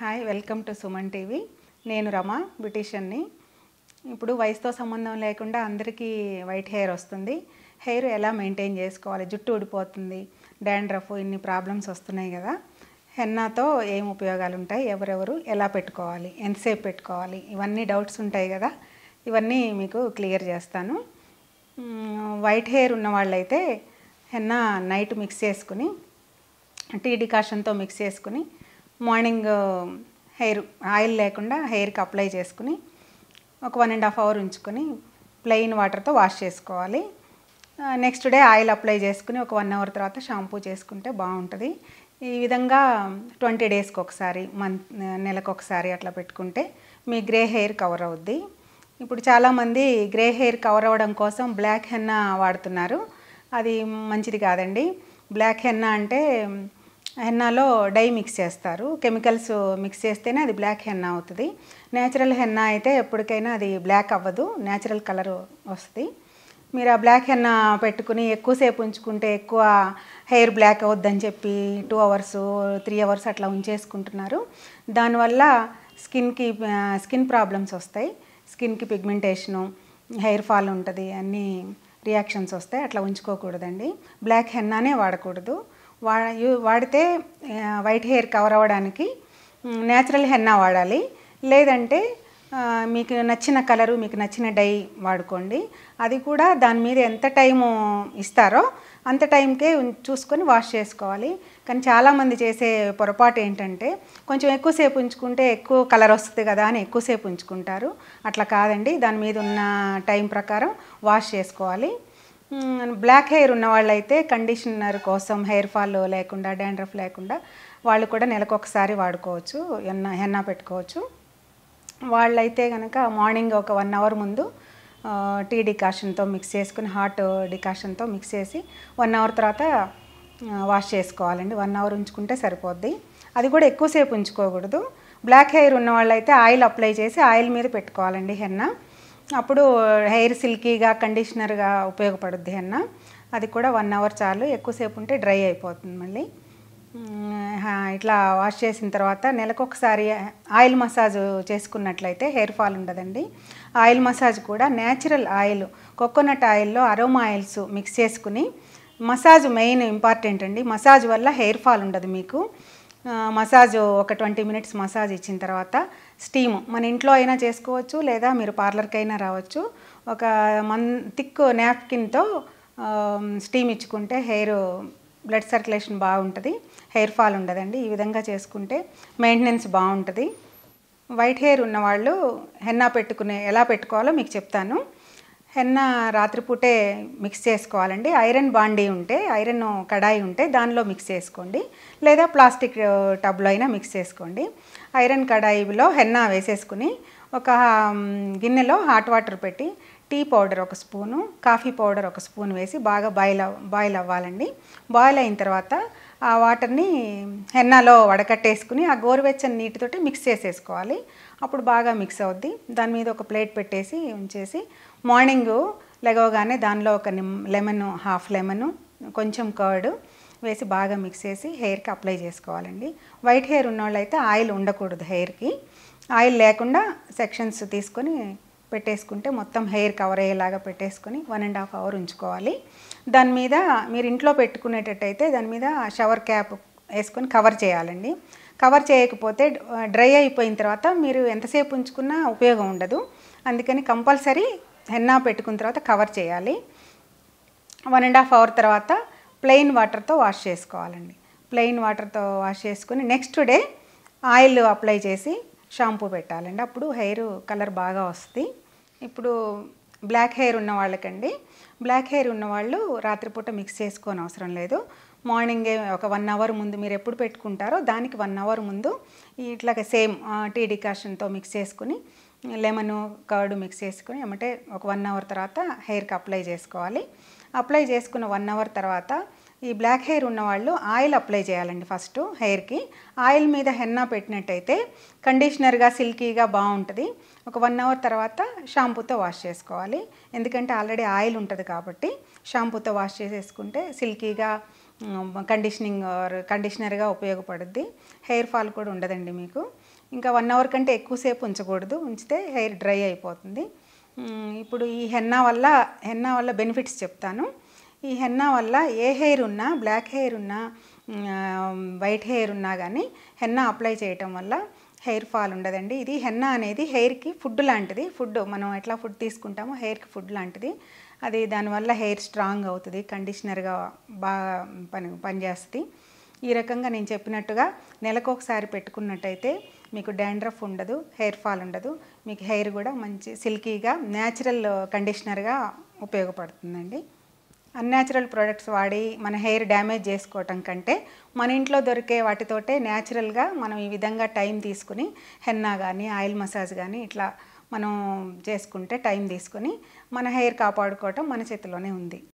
hi welcome to Suman TV నేను రమ బ్యూటీషియన్ని ఇప్పుడు వయసుతో సంబంధం లేకుండా అందరికీ వైట్ హెయిర్ వస్తుంది హెయిర్ ఎలా మెయింటైన్ చేసుకోవాలి జుట్టు ఊడిపోతుంది డాండ్రఫ్ ఇన్ని ప్రాబ్లమ్స్ వస్తున్నాయి కదా హెన్నాతో ఏం ఉపయోగాలు ఉంటాయి ఎవరెవరు ఎలా పెట్టుకోవాలి ఎంతసేపు పెట్టుకోవాలి ఇవన్నీ డౌట్స్ ఉంటాయి కదా ఇవన్నీ మీకు క్లియర్ చేస్తాను వైట్ హెయిర్ ఉన్నవాళ్ళైతే హెన్నా నైట్ మిక్స్ చేసుకుని టీ డికాషన్తో మిక్స్ చేసుకుని మార్నింగ్ హెయిర్ ఆయిల్ లేకుండా హెయిర్కి అప్లై చేసుకుని ఒక వన్ అండ్ హాఫ్ అవర్ ఉంచుకొని ప్లెయిన్ వాటర్తో వాష్ చేసుకోవాలి నెక్స్ట్ డే ఆయిల్ అప్లై చేసుకుని ఒక వన్ అవర్ తర్వాత షాంపూ చేసుకుంటే బాగుంటుంది ఈ విధంగా ట్వంటీ డేస్కి ఒకసారి మంత్ నెలకు ఒకసారి అట్లా పెట్టుకుంటే మీ గ్రే హెయిర్ కవర్ అవుద్ది ఇప్పుడు చాలామంది గ్రే హెయిర్ కవర్ అవ్వడం కోసం బ్లాక్ హెన్నా వాడుతున్నారు అది మంచిది కాదండి బ్లాక్ హెన్నా అంటే హెన్నాలో డై మిక్స్ చేస్తారు కెమికల్స్ మిక్స్ చేస్తేనే అది బ్లాక్ హెన్నా అవుతుంది నేచురల్ హెన్నా అయితే ఎప్పటికైనా అది బ్లాక్ అవ్వదు నేచురల్ కలర్ వస్తుంది మీరు ఆ బ్లాక్ హెన్నా పెట్టుకుని ఎక్కువసేపు ఉంచుకుంటే ఎక్కువ హెయిర్ బ్లాక్ అవద్దని చెప్పి టూ అవర్స్ త్రీ అవర్స్ అట్లా ఉంచేసుకుంటున్నారు దానివల్ల స్కిన్కి స్కిన్ ప్రాబ్లమ్స్ వస్తాయి స్కిన్కి పిగ్మెంటేషను హెయిర్ ఫాల్ ఉంటుంది అన్నీ రియాక్షన్స్ వస్తాయి అట్లా ఉంచుకోకూడదండి బ్లాక్ హెన్నానే వాడకూడదు వా వాడితే వైట్ హెయిర్ కవర్ అవ్వడానికి న్యాచురల్ హెన్నా వాడాలి లేదంటే మీకు నచ్చిన కలరు మీకు నచ్చిన డై వాడుకోండి అది కూడా దాని మీద ఎంత టైము ఇస్తారో అంత టైంకే చూసుకొని వాష్ చేసుకోవాలి కానీ చాలామంది చేసే పొరపాటు ఏంటంటే కొంచెం ఎక్కువసేపు ఉంచుకుంటే ఎక్కువ కలర్ వస్తుంది కదా అని ఎక్కువసేపు ఉంచుకుంటారు అట్లా కాదండి దాని మీద ఉన్న టైం ప్రకారం వాష్ చేసుకోవాలి బ్లాక్ హెయిర్ ఉన్న వాళ్ళైతే కండిషనర్ కోసం హెయిర్ ఫాల్ లేకుండా డాండ్రఫ్ లేకుండా వాళ్ళు కూడా నెలకు ఒకసారి వాడుకోవచ్చు ఎన్న హెన్నా పెట్టుకోవచ్చు వాళ్ళైతే కనుక మార్నింగ్ ఒక వన్ అవర్ ముందు టీ డికాషన్తో మిక్స్ చేసుకుని హాట్ డికాషన్తో మిక్స్ చేసి వన్ అవర్ తర్వాత వాష్ చేసుకోవాలండి వన్ అవర్ ఉంచుకుంటే సరిపోద్ది అది కూడా ఎక్కువసేపు ఉంచుకోకూడదు బ్లాక్ హెయిర్ ఉన్న వాళ్ళైతే ఆయిల్ అప్లై చేసి ఆయిల్ మీద పెట్టుకోవాలండి హెన్నా అప్పుడు హెయిర్ సిల్కీగా కండిషనర్గా ఉపయోగపడుద్ది అన్న అది కూడా వన్ అవర్ చాలు ఎక్కువసేపు ఉంటే డ్రై అయిపోతుంది మళ్ళీ ఇట్లా వాష్ చేసిన తర్వాత నెలకు ఒకసారి ఆయిల్ మసాజ్ చేసుకున్నట్లయితే హెయిర్ ఫాల్ ఉండదండి ఆయిల్ మసాజ్ కూడా న్యాచురల్ ఆయిల్ కోకోనట్ ఆయిల్లో అరోమా ఆయిల్స్ మిక్స్ చేసుకుని మసాజ్ మెయిన్ ఇంపార్టెంట్ అండి మసాజ్ వల్ల హెయిర్ ఫాల్ ఉండదు మీకు మసాజ్ ఒక ట్వంటీ మినిట్స్ మసాజ్ ఇచ్చిన తర్వాత స్టీమ్ మన ఇంట్లో అయినా చేసుకోవచ్చు లేదా మీరు పార్లర్కైనా రావచ్చు ఒక మన్ థిక్ నాప్కిన్తో స్టీమ్ ఇచ్చుకుంటే హెయిర్ బ్లడ్ సర్క్యులేషన్ బాగుంటుంది హెయిర్ ఫాల్ ఉండదండి ఈ విధంగా చేసుకుంటే మెయింటెనెన్స్ బాగుంటుంది వైట్ హెయిర్ ఉన్నవాళ్ళు హెన్నా పెట్టుకునే ఎలా పెట్టుకోవాలో మీకు చెప్తాను హెన్న రాత్రిపూటే మిక్స్ చేసుకోవాలండి ఐరన్ బాండీ ఉంటే ఐరన్ కడాయి ఉంటే దానిలో మిక్స్ చేసుకోండి లేదా ప్లాస్టిక్ టబ్లో అయినా మిక్స్ చేసుకోండి ఐరన్ కడాయిలో హెన్న వేసేసుకుని ఒక గిన్నెలో హాట్ వాటర్ పెట్టి టీ పౌడర్ ఒక స్పూను కాఫీ పౌడర్ ఒక స్పూన్ వేసి బాగా బాయిల్ బాయిల్ అవ్వాలండి బాయిల్ అయిన తర్వాత ఆ వాటర్ని హెన్నాలో వడకట్టేసుకుని ఆ గోరువెచ్చని నీటితోటి మిక్స్ చేసేసుకోవాలి అప్పుడు బాగా మిక్స్ అవుద్ది దాని మీద ఒక ప్లేట్ పెట్టేసి ఉంచేసి మార్నింగు లెగవగానే దానిలో ఒక నిమ్ లెమన్ హాఫ్ లెమన్ కొంచెం కర్డ్ వేసి బాగా మిక్స్ చేసి హెయిర్కి అప్లై చేసుకోవాలండి వైట్ హెయిర్ ఉన్నవాళ్ళైతే ఆయిల్ ఉండకూడదు హెయిర్కి ఆయిల్ లేకుండా సెక్షన్స్ తీసుకొని పెట్టేసుకుంటే మొత్తం హెయిర్ కవర్ అయ్యేలాగా పెట్టేసుకొని వన్ అండ్ హాఫ్ అవర్ ఉంచుకోవాలి దాని మీద మీరు ఇంట్లో పెట్టుకునేటట్టయితే దాని మీద షవర్ క్యాప్ వేసుకొని కవర్ చేయాలండి కవర్ చేయకపోతే డ్రై అయిపోయిన తర్వాత మీరు ఎంతసేపు ఉంచుకున్నా ఉపయోగం ఉండదు అందుకని కంపల్సరీ హెన్నా పెట్టుకున్న తర్వాత కవర్ చేయాలి వన్ అండ్ హాఫ్ అవర్ తర్వాత ప్లెయిన్ వాటర్తో వాష్ చేసుకోవాలండి ప్లెయిన్ వాటర్తో వాష్ చేసుకుని నెక్స్ట్ డే ఆయిల్ అప్లై చేసి షాంపూ పెట్టాలండి అప్పుడు హెయిర్ కలర్ బాగా వస్తుంది ఇప్పుడు బ్లాక్ హెయిర్ ఉన్న వాళ్ళకండి బ్లాక్ హెయిర్ ఉన్నవాళ్ళు రాత్రిపూట మిక్స్ చేసుకోని అవసరం లేదు మార్నింగే ఒక వన్ అవర్ ముందు మీరు ఎప్పుడు పెట్టుకుంటారో దానికి వన్ అవర్ ముందు ఇట్లాగ సేమ్ టీ డికాషన్తో మిక్స్ చేసుకుని లెమన్ కర్డ్ మిక్స్ చేసుకుని ఏమంటే ఒక వన్ అవర్ తర్వాత హెయిర్కి అప్లై చేసుకోవాలి అప్లై చేసుకున్న వన్ అవర్ తర్వాత ఈ బ్లాక్ హెయిర్ ఉన్నవాళ్ళు ఆయిల్ అప్లై చేయాలండి ఫస్ట్ హెయిర్కి ఆయిల్ మీద హెన్నా పెట్టినట్టయితే కండిషనర్గా సిల్కీగా బాగుంటుంది ఒక వన్ అవర్ తర్వాత షాంపూతో వాష్ చేసుకోవాలి ఎందుకంటే ఆల్రెడీ ఆయిల్ ఉంటుంది కాబట్టి షాంపూతో వాష్ చేసేసుకుంటే సిల్కీగా కండిషనింగ్ కండిషనర్గా ఉపయోగపడుద్ది హెయిర్ ఫాల్ కూడా ఉండదండి మీకు ఇంకా వన్ అవర్ కంటే ఎక్కువసేపు ఉంచకూడదు ఉంచితే హెయిర్ డ్రై అయిపోతుంది ఇప్పుడు ఈ హెన్నా వల్ల హెన్నా వల్ల బెనిఫిట్స్ చెప్తాను ఈ హెన్నా వల్ల ఏ హెయిర్ ఉన్నా బ్లాక్ హెయిర్ ఉన్నా వైట్ హెయిర్ ఉన్నా కానీ హెన్నా అప్లై చేయటం వల్ల హెయిర్ ఫాల్ ఉండదండి ఇది హెన్నా అనేది హెయిర్కి ఫుడ్ లాంటిది ఫుడ్ మనం ఎట్లా ఫుడ్ తీసుకుంటామో హెయిర్కి ఫుడ్ లాంటిది అది దానివల్ల హెయిర్ స్ట్రాంగ్ అవుతుంది కండిషనర్గా బాగా పని పనిచేస్తుంది ఈ రకంగా నేను చెప్పినట్టుగా నెలకు ఒకసారి పెట్టుకున్నట్టయితే మీకు డాండ్రఫ్ ఉండదు హెయిర్ ఫాల్ ఉండదు మీకు హెయిర్ కూడా మంచి సిల్కీగా న్యాచురల్ కండిషనర్గా ఉపయోగపడుతుందండి అన్యాచురల్ ప్రోడక్ట్స్ వాడి మన హెయిర్ డ్యామేజ్ చేసుకోవటం కంటే మన ఇంట్లో దొరికే వాటితోటే న్యాచురల్గా మనం ఈ విధంగా టైం తీసుకుని హెన్నా కానీ ఆయిల్ మసాజ్ కానీ ఇట్లా మనం చేసుకుంటే టైం తీసుకుని మన హెయిర్ కాపాడుకోవటం మన చేతిలోనే ఉంది